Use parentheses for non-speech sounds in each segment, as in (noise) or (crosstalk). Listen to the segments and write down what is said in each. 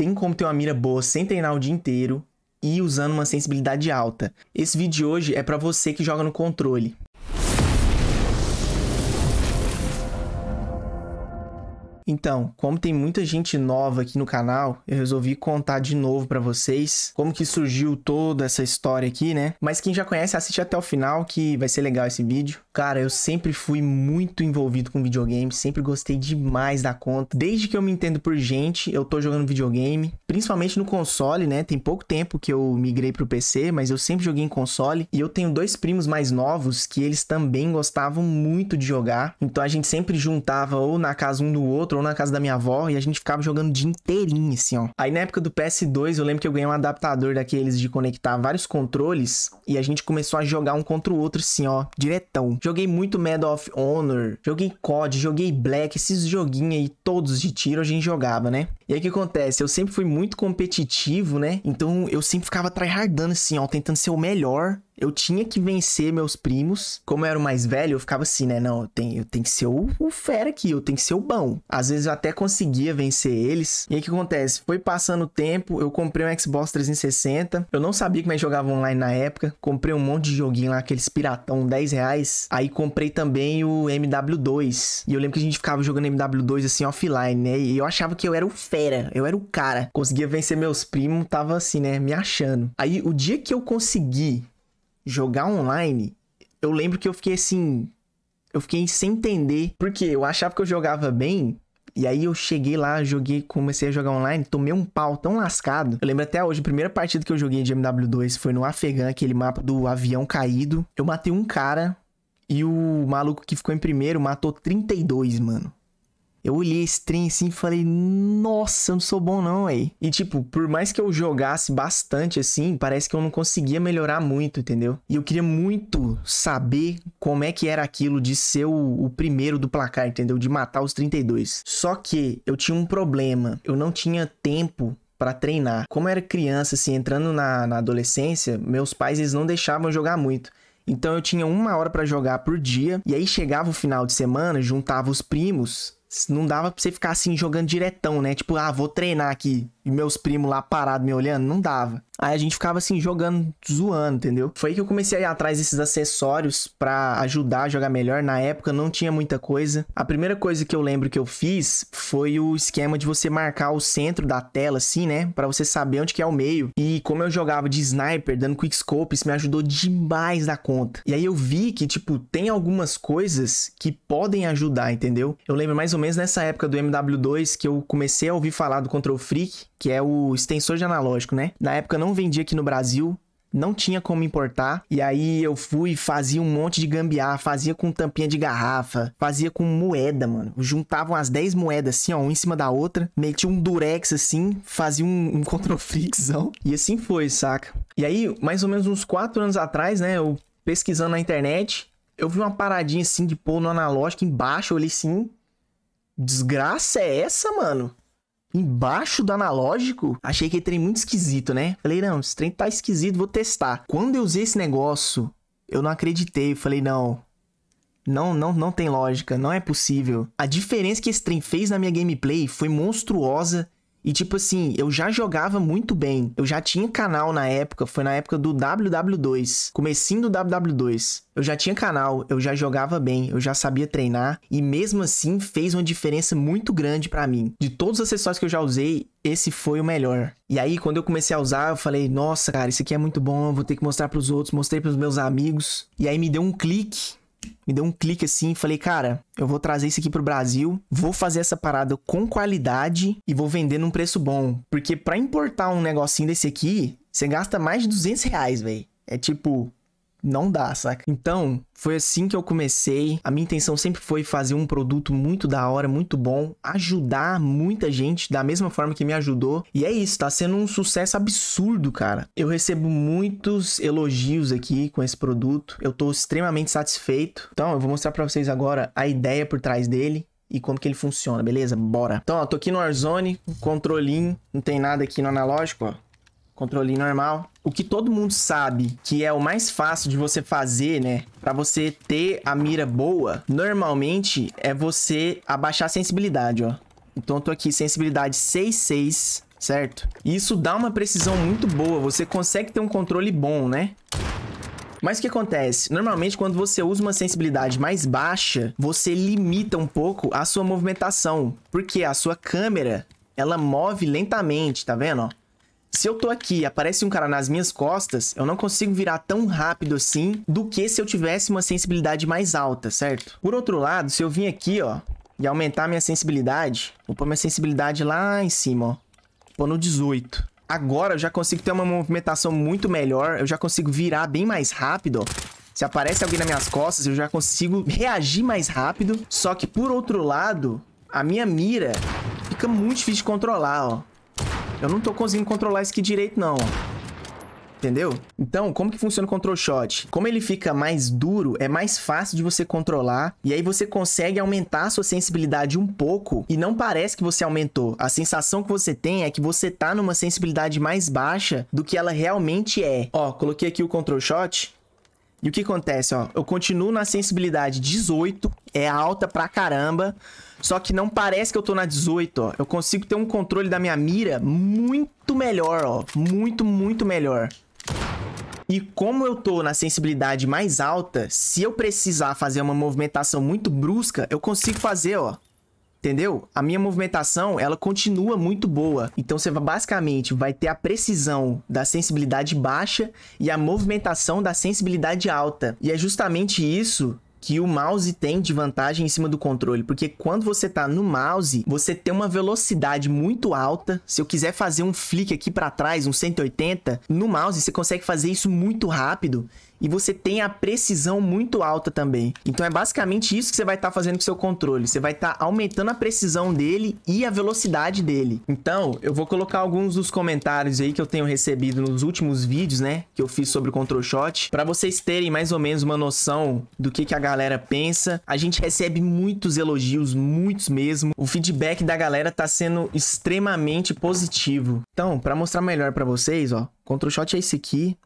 tem como ter uma mira boa sem treinar o dia inteiro e usando uma sensibilidade alta. Esse vídeo de hoje é para você que joga no controle. Então, como tem muita gente nova aqui no canal, eu resolvi contar de novo para vocês como que surgiu toda essa história aqui, né? Mas quem já conhece, assiste até o final que vai ser legal esse vídeo. Cara, eu sempre fui muito envolvido com videogame, sempre gostei demais da conta. Desde que eu me entendo por gente, eu tô jogando videogame, principalmente no console, né? Tem pouco tempo que eu migrei pro PC, mas eu sempre joguei em console. E eu tenho dois primos mais novos que eles também gostavam muito de jogar. Então a gente sempre juntava ou na casa um do outro ou na casa da minha avó e a gente ficava jogando o dia inteirinho, assim, ó. Aí na época do PS2, eu lembro que eu ganhei um adaptador daqueles de conectar vários controles e a gente começou a jogar um contra o outro, assim, ó, diretão. Joguei muito Medal of Honor, joguei COD, joguei Black, esses joguinhos aí todos de tiro a gente jogava, né? E aí o que acontece? Eu sempre fui muito competitivo, né? Então eu sempre ficava tryhardando assim, ó, tentando ser o melhor. Eu tinha que vencer meus primos. Como eu era o mais velho, eu ficava assim, né? Não, eu tenho, eu tenho que ser o, o fera aqui, eu tenho que ser o bom. Às vezes eu até conseguia vencer eles. E aí o que acontece? Foi passando o tempo, eu comprei um Xbox 360. Eu não sabia como é que jogava online na época. Comprei um monte de joguinho lá, aqueles piratão, 10 reais. Aí comprei também o MW2. E eu lembro que a gente ficava jogando MW2 assim offline, né? E eu achava que eu era o fera fera, eu era o cara. Conseguia vencer meus primos, tava assim, né? Me achando. Aí o dia que eu consegui jogar online, eu lembro que eu fiquei assim. Eu fiquei sem entender. Porque eu achava que eu jogava bem, e aí eu cheguei lá, joguei, comecei a jogar online, tomei um pau tão lascado. Eu lembro até hoje, a primeira partida que eu joguei de MW2 foi no Afegan, aquele mapa do avião caído. Eu matei um cara e o maluco que ficou em primeiro matou 32, mano. Eu olhei esse trem assim e falei, nossa, eu não sou bom não, aí. E tipo, por mais que eu jogasse bastante assim, parece que eu não conseguia melhorar muito, entendeu? E eu queria muito saber como é que era aquilo de ser o, o primeiro do placar, entendeu? De matar os 32. Só que eu tinha um problema, eu não tinha tempo para treinar. Como eu era criança, assim, entrando na, na adolescência, meus pais eles não deixavam jogar muito. Então eu tinha uma hora para jogar por dia, e aí chegava o final de semana, juntava os primos, não dava pra você ficar assim jogando diretão, né? Tipo, ah, vou treinar aqui meus primos lá parados me olhando, não dava. Aí a gente ficava assim, jogando, zoando, entendeu? Foi aí que eu comecei a ir atrás desses acessórios para ajudar a jogar melhor. Na época não tinha muita coisa. A primeira coisa que eu lembro que eu fiz foi o esquema de você marcar o centro da tela, assim, né? para você saber onde que é o meio. E como eu jogava de sniper, dando quickscope, isso me ajudou demais da conta. E aí eu vi que, tipo, tem algumas coisas que podem ajudar, entendeu? Eu lembro mais ou menos nessa época do MW2 que eu comecei a ouvir falar do Control Freak que é o extensor de analógico, né? Na época não vendia aqui no Brasil, não tinha como importar. E aí eu fui, fazia um monte de gambiarra, fazia com tampinha de garrafa, fazia com moeda, mano. Juntavam as 10 moedas assim, ó, uma em cima da outra, metia um durex assim, fazia um, um (laughs) E assim foi, saca? E aí, mais ou menos uns 4 anos atrás, né, eu pesquisando na internet, eu vi uma paradinha assim de pôr no analógico embaixo, ali olhei assim, desgraça é essa, mano? Embaixo do analógico? Achei que trem muito esquisito, né? Falei, não, esse trem tá esquisito, vou testar. Quando eu usei esse negócio, eu não acreditei. Falei, não, não, não, não tem lógica, não é possível. A diferença que esse trem fez na minha gameplay foi monstruosa e tipo assim, eu já jogava muito bem. Eu já tinha canal na época, foi na época do WW2, comecinho do WW2. Eu já tinha canal, eu já jogava bem, eu já sabia treinar e mesmo assim fez uma diferença muito grande para mim. De todos os acessórios que eu já usei, esse foi o melhor. E aí quando eu comecei a usar, eu falei: "Nossa, cara, isso aqui é muito bom, vou ter que mostrar para os outros". Mostrei para os meus amigos e aí me deu um clique me deu um clique assim e falei, cara, eu vou trazer isso aqui pro Brasil, vou fazer essa parada com qualidade e vou vender num preço bom. Porque para importar um negocinho desse aqui, você gasta mais de 200 reais, velho. É tipo, não dá, saca? Então, foi assim que eu comecei. A minha intenção sempre foi fazer um produto muito da hora, muito bom, ajudar muita gente da mesma forma que me ajudou. E é isso, tá sendo um sucesso absurdo, cara. Eu recebo muitos elogios aqui com esse produto. Eu tô extremamente satisfeito. Então, eu vou mostrar para vocês agora a ideia por trás dele e como que ele funciona, beleza? Bora. Então, ó, tô aqui no Warzone, controlinho, não tem nada aqui no analógico, ó. Controlinho normal o que todo mundo sabe que é o mais fácil de você fazer, né? Para você ter a mira boa, normalmente é você abaixar a sensibilidade, ó. Então eu tô aqui, sensibilidade 66, certo? E isso dá uma precisão muito boa, você consegue ter um controle bom, né? Mas o que acontece? Normalmente, quando você usa uma sensibilidade mais baixa, você limita um pouco a sua movimentação, porque a sua câmera, ela move lentamente, tá vendo? Ó? Se eu tô aqui e aparece um cara nas minhas costas, eu não consigo virar tão rápido assim do que se eu tivesse uma sensibilidade mais alta, certo? Por outro lado, se eu vim aqui, ó, e aumentar minha sensibilidade, vou pôr minha sensibilidade lá em cima, ó. Vou no 18. Agora eu já consigo ter uma movimentação muito melhor, eu já consigo virar bem mais rápido, ó. Se aparece alguém nas minhas costas, eu já consigo reagir mais rápido. Só que, por outro lado, a minha mira fica muito difícil de controlar, ó. Eu não tô conseguindo controlar isso aqui direito, não. Entendeu? Então, como que funciona o control shot? Como ele fica mais duro, é mais fácil de você controlar. E aí você consegue aumentar a sua sensibilidade um pouco. E não parece que você aumentou. A sensação que você tem é que você tá numa sensibilidade mais baixa do que ela realmente é. Ó, coloquei aqui o control shot. E o que acontece, ó? Eu continuo na sensibilidade 18 é alta pra caramba. Só que não parece que eu tô na 18, ó. Eu consigo ter um controle da minha mira muito melhor, ó. Muito, muito melhor. E como eu tô na sensibilidade mais alta, se eu precisar fazer uma movimentação muito brusca, eu consigo fazer, ó. Entendeu? A minha movimentação, ela continua muito boa. Então você basicamente vai ter a precisão da sensibilidade baixa e a movimentação da sensibilidade alta. E é justamente isso que o mouse tem de vantagem em cima do controle, porque quando você tá no mouse, você tem uma velocidade muito alta. Se eu quiser fazer um flick aqui para trás, um 180, no mouse você consegue fazer isso muito rápido e você tem a precisão muito alta também. Então é basicamente isso que você vai estar tá fazendo com seu controle. Você vai estar tá aumentando a precisão dele e a velocidade dele. Então, eu vou colocar alguns dos comentários aí que eu tenho recebido nos últimos vídeos, né, que eu fiz sobre o Control Shot, para vocês terem mais ou menos uma noção do que que a galera pensa. A gente recebe muitos elogios, muitos mesmo. O feedback da galera tá sendo extremamente positivo. Então, para mostrar melhor para vocês, ó, Control Shot é esse aqui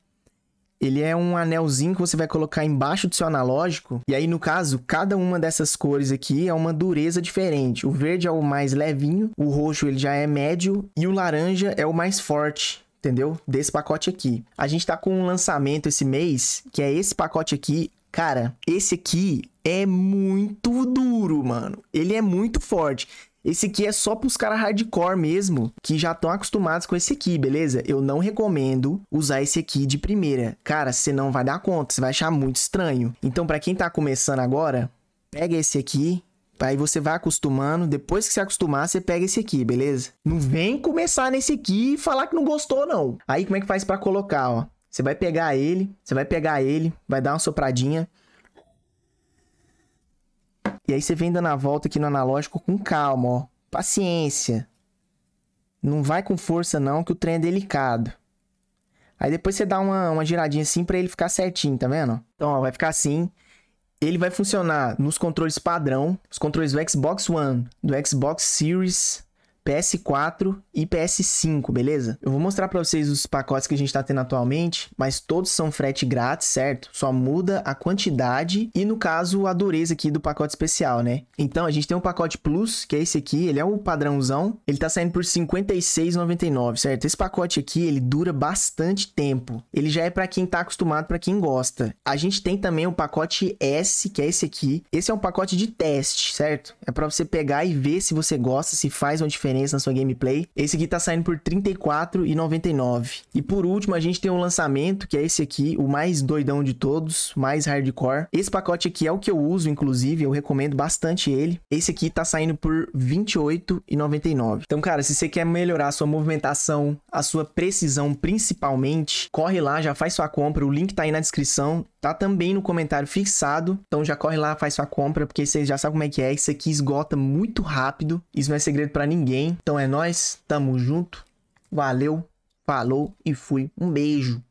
ele é um anelzinho que você vai colocar embaixo do seu analógico. E aí, no caso, cada uma dessas cores aqui é uma dureza diferente. O verde é o mais levinho, o roxo ele já é médio e o laranja é o mais forte. Entendeu? Desse pacote aqui. A gente tá com um lançamento esse mês, que é esse pacote aqui. Cara, esse aqui é muito duro, mano. Ele é muito forte. Esse aqui é só para os caras hardcore mesmo, que já estão acostumados com esse aqui, beleza? Eu não recomendo usar esse aqui de primeira. Cara, você não vai dar conta, você vai achar muito estranho. Então, para quem está começando agora, pega esse aqui, tá? Aí você vai acostumando. Depois que você acostumar, você pega esse aqui, beleza? Não vem começar nesse aqui e falar que não gostou, não. Aí como é que faz para colocar, ó? Você vai pegar ele, você vai pegar ele, vai dar uma sopradinha. E aí você vem dando a volta aqui no analógico com calma, ó. Paciência. Não vai com força não, que o trem é delicado. Aí depois você dá uma, uma giradinha assim para ele ficar certinho, tá vendo? Então, ó, vai ficar assim. Ele vai funcionar nos controles padrão, os controles do Xbox One, do Xbox Series, PS4 e PS5, beleza? Eu vou mostrar para vocês os pacotes que a gente está tendo atualmente, mas todos são frete grátis, certo? Só muda a quantidade e, no caso, a dureza aqui do pacote especial, né? Então, a gente tem um pacote Plus, que é esse aqui, ele é o um padrãozão, ele tá saindo por R$ 56,99, certo? Esse pacote aqui, ele dura bastante tempo. Ele já é para quem tá acostumado, para quem gosta. A gente tem também o pacote S, que é esse aqui. Esse é um pacote de teste, certo? É para você pegar e ver se você gosta, se faz uma diferença diferença na sua gameplay. Esse aqui tá saindo por R$ 34,99. E por último, a gente tem um lançamento, que é esse aqui, o mais doidão de todos, mais hardcore. Esse pacote aqui é o que eu uso, inclusive, eu recomendo bastante ele. Esse aqui tá saindo por R$ 28,99. Então, cara, se você quer melhorar a sua movimentação, a sua precisão principalmente, corre lá, já faz sua compra, o link tá aí na descrição, tá também no comentário fixado. Então já corre lá, faz sua compra, porque vocês já sabem como é que é, isso aqui esgota muito rápido. Isso não é segredo para ninguém. Então é nós, tamo junto. Valeu, falou e fui. Um beijo.